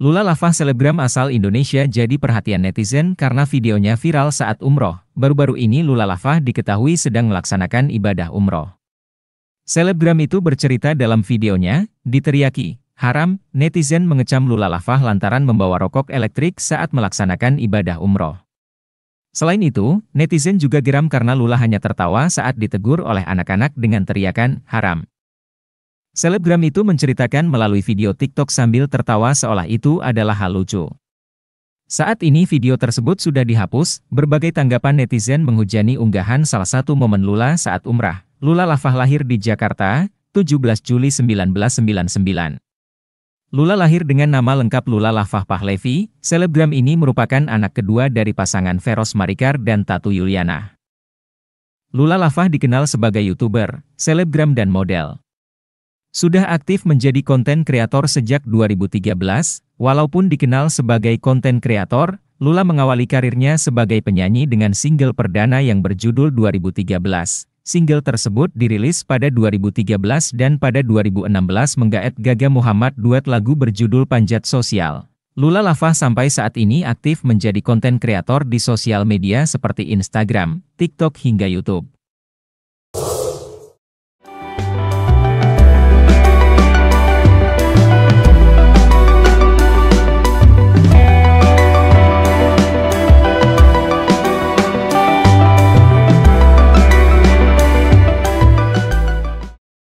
Lula Lava selebgram asal Indonesia jadi perhatian netizen karena videonya viral saat umroh. Baru-baru ini Lula Lava diketahui sedang melaksanakan ibadah umroh. Selebgram itu bercerita dalam videonya, diteriaki, haram, netizen mengecam Lula Lava lantaran membawa rokok elektrik saat melaksanakan ibadah umroh. Selain itu, netizen juga geram karena Lula hanya tertawa saat ditegur oleh anak-anak dengan teriakan haram. Selebgram itu menceritakan melalui video TikTok sambil tertawa seolah itu adalah hal lucu. Saat ini video tersebut sudah dihapus, berbagai tanggapan netizen menghujani unggahan salah satu momen Lula saat umrah. Lula Lafah lahir di Jakarta, 17 Juli 1999. Lula lahir dengan nama lengkap Lula Lafah Pahlevi, selebgram ini merupakan anak kedua dari pasangan Veros Marikar dan Tatu Yuliana. Lula Lafah dikenal sebagai YouTuber, selebgram dan model. Sudah aktif menjadi konten kreator sejak 2013, walaupun dikenal sebagai konten kreator, Lula mengawali karirnya sebagai penyanyi dengan single perdana yang berjudul 2013. Single tersebut dirilis pada 2013 dan pada 2016 menggaet Gaga Muhammad duet lagu berjudul Panjat Sosial. Lula Lava sampai saat ini aktif menjadi konten kreator di sosial media seperti Instagram, TikTok hingga YouTube.